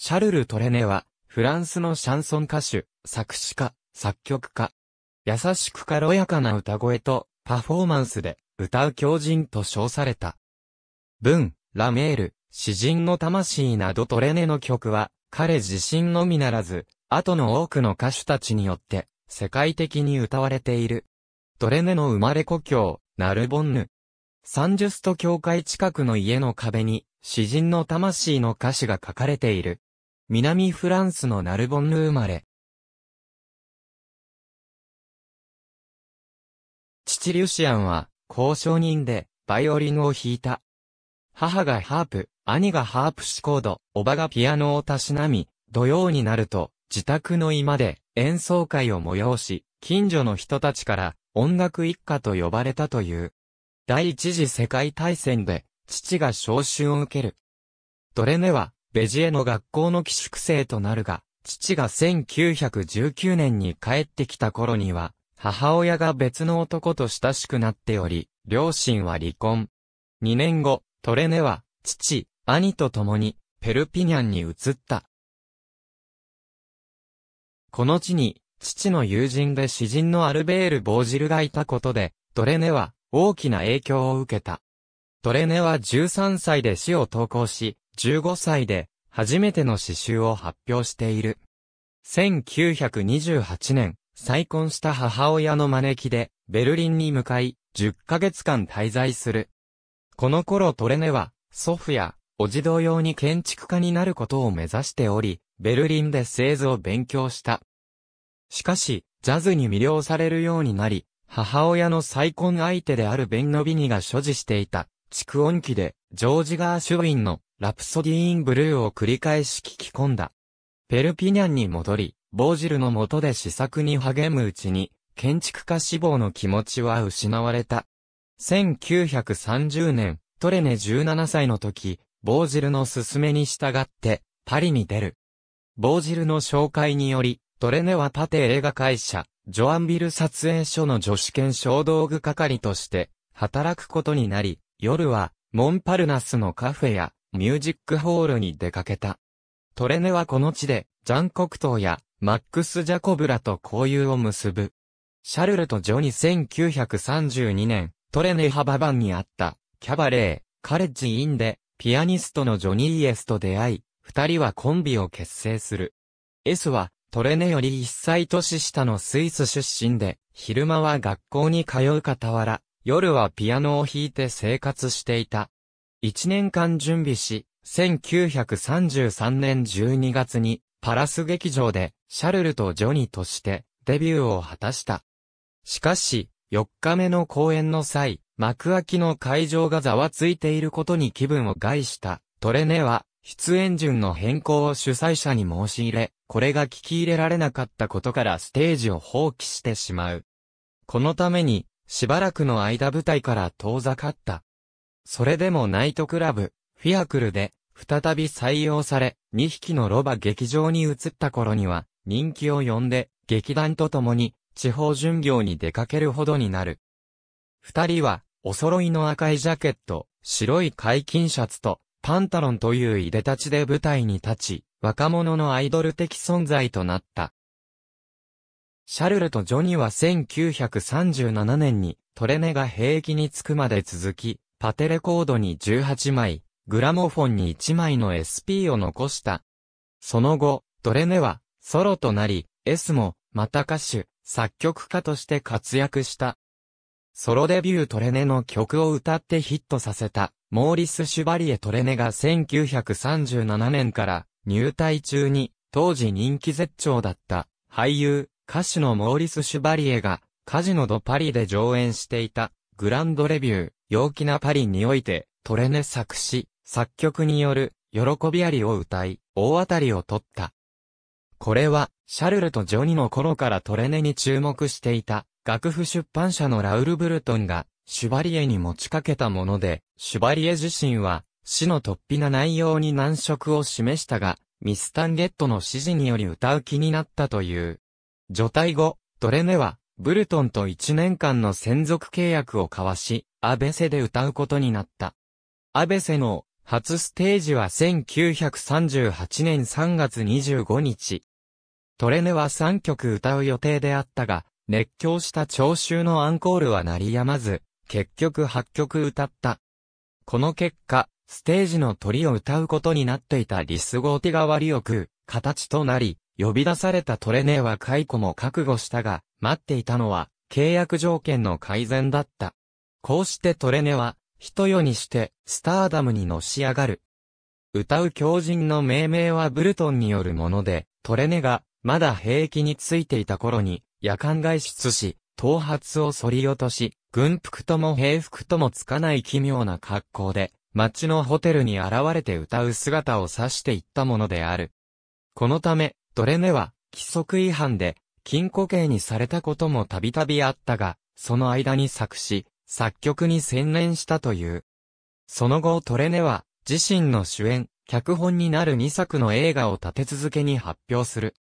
シャルル・トレネは、フランスのシャンソン歌手、作詞家、作曲家。優しく軽やかな歌声と、パフォーマンスで、歌う狂人と称された。文、ラメール、詩人の魂などトレネの曲は、彼自身のみならず、後の多くの歌手たちによって、世界的に歌われている。トレネの生まれ故郷、ナルボンヌ。サンジュスト教会近くの家の壁に、詩人の魂の歌詞が書かれている。南フランスのナルボンヌ生まれ。父リュシアンは、交渉人で、バイオリンを弾いた。母がハープ、兄がハープシコード、おばがピアノをたしなみ、土曜になると、自宅の居間で演奏会を催し、近所の人たちから音楽一家と呼ばれたという。第一次世界大戦で、父が召集を受ける。ドレネは、ベジエの学校の寄宿生となるが、父が1919年に帰ってきた頃には、母親が別の男と親しくなっており、両親は離婚。2年後、トレネは、父、兄と共に、ペルピニャンに移った。この地に、父の友人で詩人のアルベール・ボージルがいたことで、トレネは、大きな影響を受けた。トレネは13歳で死を投稿し、15歳で初めての詩集を発表している。1928年、再婚した母親の招きでベルリンに向かい、10ヶ月間滞在する。この頃トレネは、祖父や、おじ同様に建築家になることを目指しており、ベルリンで製図を勉強した。しかし、ジャズに魅了されるようになり、母親の再婚相手であるベンノビニが所持していた、蓄音機で、ジョージ・ガーシュウィンのラプソディーンブルーを繰り返し聞き込んだ。ペルピニャンに戻り、ボージルの下で試作に励むうちに、建築家志望の気持ちは失われた。1930年、トレネ17歳の時、ボージルの勧めに従って、パリに出る。ボージルの紹介により、トレネはパテ映画会社、ジョアンビル撮影所の女子兼小道具係として、働くことになり、夜は、モンパルナスのカフェや、ミュージックホールに出かけた。トレネはこの地で、ジャン・コクトーや、マックス・ジャコブラと交友を結ぶ。シャルルとジョに1932年、トレネハババンにあった、キャバレー、カレッジ・インで、ピアニストのジョニー・イエスと出会い、二人はコンビを結成する。S は、トレネより一歳年下のスイス出身で、昼間は学校に通う傍ら、夜はピアノを弾いて生活していた。1年間準備し、1933年12月にパラス劇場でシャルルとジョニーとしてデビューを果たした。しかし、4日目の公演の際、幕開きの会場がざわついていることに気分を害したトレネは、出演順の変更を主催者に申し入れ、これが聞き入れられなかったことからステージを放棄してしまう。このために、しばらくの間舞台から遠ざかった。それでもナイトクラブ、フィアクルで、再び採用され、2匹のロバ劇場に移った頃には、人気を呼んで、劇団と共に、地方巡業に出かけるほどになる。二人は、お揃いの赤いジャケット、白い解禁シャツと、パンタロンといういでたちで舞台に立ち、若者のアイドル的存在となった。シャルルとジョニは1937年にトレネが兵役に着くまで続き、パテレコードに18枚、グラモフォンに1枚の SP を残した。その後、ドレネは、ソロとなり、S も、また歌手、作曲家として活躍した。ソロデビュートレネの曲を歌ってヒットさせた、モーリス・シュバリエ・トレネが1937年から入隊中に、当時人気絶頂だった、俳優、歌手のモーリス・シュバリエが、カジノ・ド・パリで上演していた。グランドレビュー、陽気なパリにおいて、トレネ作詞、作曲による、喜びありを歌い、大当たりを取った。これは、シャルルとジョニの頃からトレネに注目していた、楽譜出版社のラウル・ブルトンが、シュバリエに持ちかけたもので、シュバリエ自身は、詩の突飛な内容に難色を示したが、ミスタンゲットの指示により歌う気になったという。除隊後、トレネは、ブルトンと1年間の専属契約を交わし、アベセで歌うことになった。アベセの初ステージは1938年3月25日。トレネは3曲歌う予定であったが、熱狂した聴衆のアンコールは鳴りやまず、結局8曲歌った。この結果、ステージの鳥を歌うことになっていたリスゴーティガワリオク。形となり、呼び出されたトレネーは解雇も覚悟したが、待っていたのは、契約条件の改善だった。こうしてトレネは、人世にして、スターダムにのし上がる。歌う狂人の命名はブルトンによるもので、トレネが、まだ兵役についていた頃に、夜間外出し、頭髪を反り落とし、軍服とも平服ともつかない奇妙な格好で、街のホテルに現れて歌う姿を指していったものである。このため、ドレネは、規則違反で、禁錮刑にされたこともたびたびあったが、その間に作詞、作曲に専念したという。その後トレネは、自身の主演、脚本になる2作の映画を立て続けに発表する。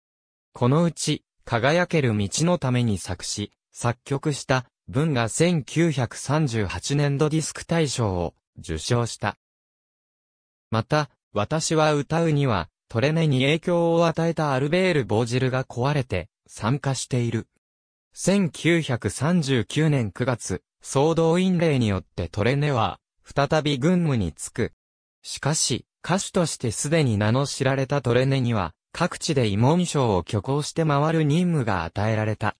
このうち、輝ける道のために作詞、作曲した、文が1938年度ディスク大賞を受賞した。また、私は歌うには、トレネに影響を与えたアルベール・ボージルが壊れて、参加している。1939年9月、総動員令によってトレネは、再び軍務に就く。しかし、歌手としてすでに名の知られたトレネには、各地で慰問賞を挙行して回る任務が与えられた。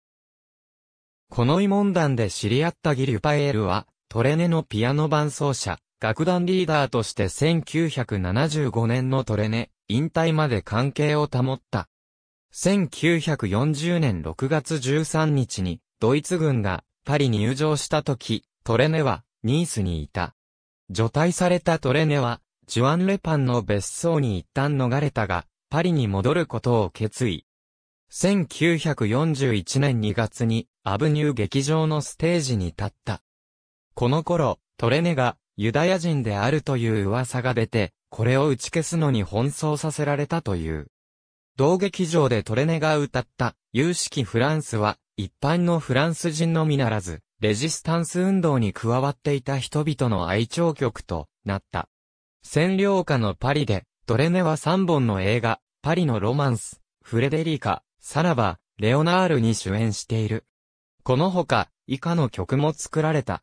この慰問団で知り合ったギリュパエールは、トレネのピアノ伴奏者、楽団リーダーとして1975年のトレネ、引退まで関係を保った。1940年6月13日に、ドイツ軍がパリに入場した時、トレネはニースにいた。除隊されたトレネは、ジュアン・レパンの別荘に一旦逃れたが、パリに戻ることを決意。1941年2月に、アブニュー劇場のステージに立った。この頃、トレネがユダヤ人であるという噂が出て、これを打ち消すのに奔走させられたという。同劇場でトレネが歌った、有識フランスは、一般のフランス人のみならず、レジスタンス運動に加わっていた人々の愛聴曲となった。占領下のパリで、トレネは3本の映画、パリのロマンス、フレデリカ、さらば、レオナールに主演している。この他、以下の曲も作られた。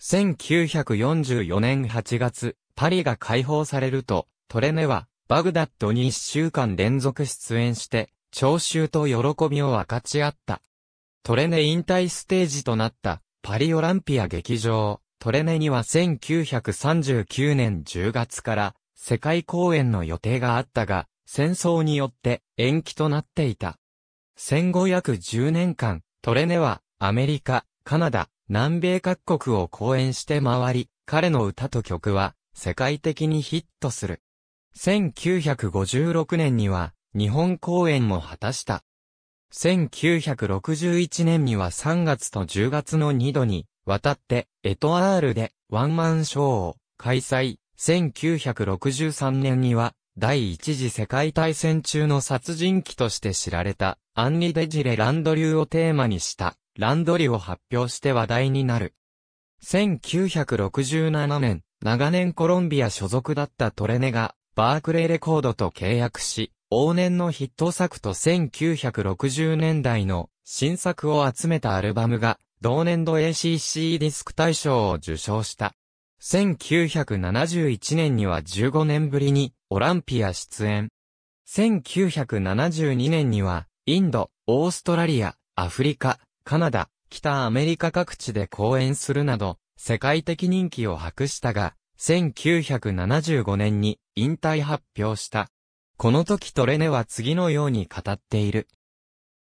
1944年8月、パリが解放されると、トレネは、バグダッドに一週間連続出演して、聴衆と喜びを分かち合った。トレネ引退ステージとなった、パリオランピア劇場、トレネには1939年10月から、世界公演の予定があったが、戦争によって延期となっていた。戦後約10年間、トレネはアメリカ、カナダ、南米各国を公演して回り、彼の歌と曲は世界的にヒットする。1956年には日本公演も果たした。1961年には3月と10月の2度に渡ってエトアールでワンマンショーを開催。1963年には第一次世界大戦中の殺人鬼として知られたアンリ・デジレ・ランドリューをテーマにしたランドリを発表して話題になる。1967年、長年コロンビア所属だったトレネが、バークレーレコードと契約し、往年のヒット作と1960年代の新作を集めたアルバムが、同年度 ACC ディスク大賞を受賞した。1971年には15年ぶりにオランピア出演。1972年にはインド、オーストラリア、アフリカ、カナダ、北アメリカ各地で公演するなど世界的人気を博したが、1975年に引退発表した。この時トレネは次のように語っている。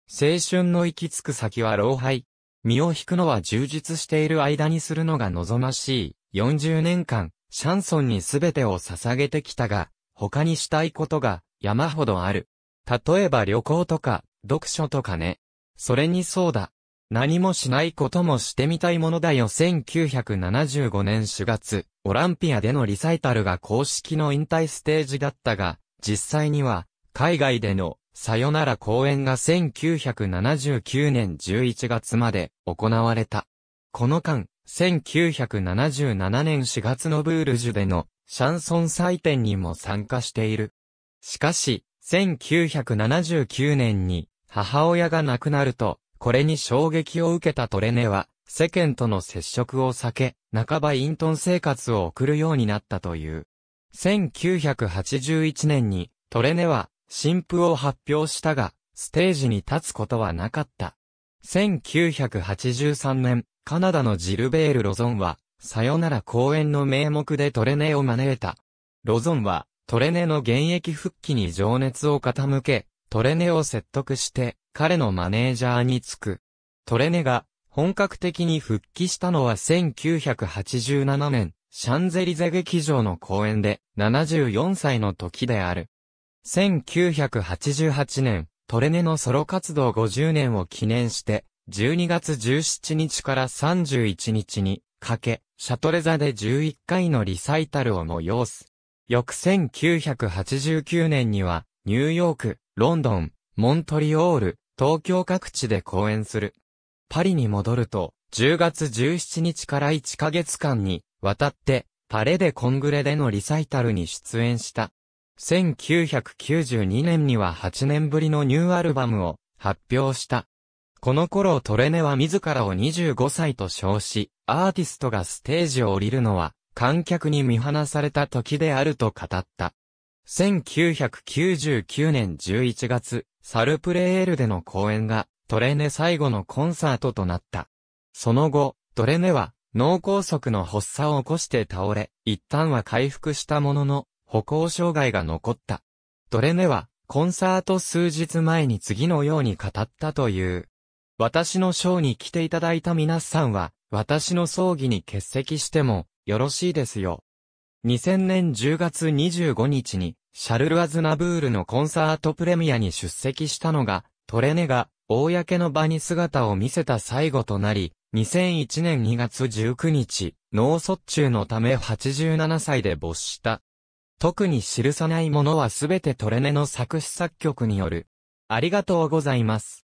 青春の行き着く先は老廃。身を引くのは充実している間にするのが望ましい。40年間、シャンソンに全てを捧げてきたが、他にしたいことが山ほどある。例えば旅行とか、読書とかね。それにそうだ、何もしないこともしてみたいものだよ1975年4月、オランピアでのリサイタルが公式の引退ステージだったが、実際には、海外での、さよなら公演が1979年11月まで行われた。この間、1977年4月のブールジュでのシャンソン祭典にも参加している。しかし、1979年に母親が亡くなると、これに衝撃を受けたトレネは、世間との接触を避け、半ば隠遁生活を送るようになったという。1981年に、トレネは、新譜を発表したが、ステージに立つことはなかった。1983年、カナダのジルベール・ロゾンは、さよなら公演の名目でトレネを招いた。ロゾンは、トレネの現役復帰に情熱を傾け、トレネを説得して、彼のマネージャーにつく。トレネが、本格的に復帰したのは1987年、シャンゼリゼ劇場の公演で、74歳の時である。1988年、トレネのソロ活動50年を記念して、12月17日から31日にかけ、シャトレザで11回のリサイタルを催す。翌1989年には、ニューヨーク、ロンドン、モントリオール、東京各地で公演する。パリに戻ると、10月17日から1ヶ月間に、渡って、パレでコングレでのリサイタルに出演した。1992年には8年ぶりのニューアルバムを発表した。この頃トレネは自らを25歳と称し、アーティストがステージを降りるのは観客に見放された時であると語った。1999年11月、サルプレールでの公演が、トレネ最後のコンサートとなった。その後、トレネは、脳梗塞の発作を起こして倒れ、一旦は回復したものの、歩行障害が残った。トレネは、コンサート数日前に次のように語ったという。私のショーに来ていただいた皆さんは、私の葬儀に欠席しても、よろしいですよ。2000年10月25日に、シャルル・アズナブールのコンサートプレミアに出席したのが、トレネが、公の場に姿を見せた最後となり、2001年2月19日、脳卒中のため87歳で没した。特に記さないものはすべてトレネの作詞作曲による。ありがとうございます。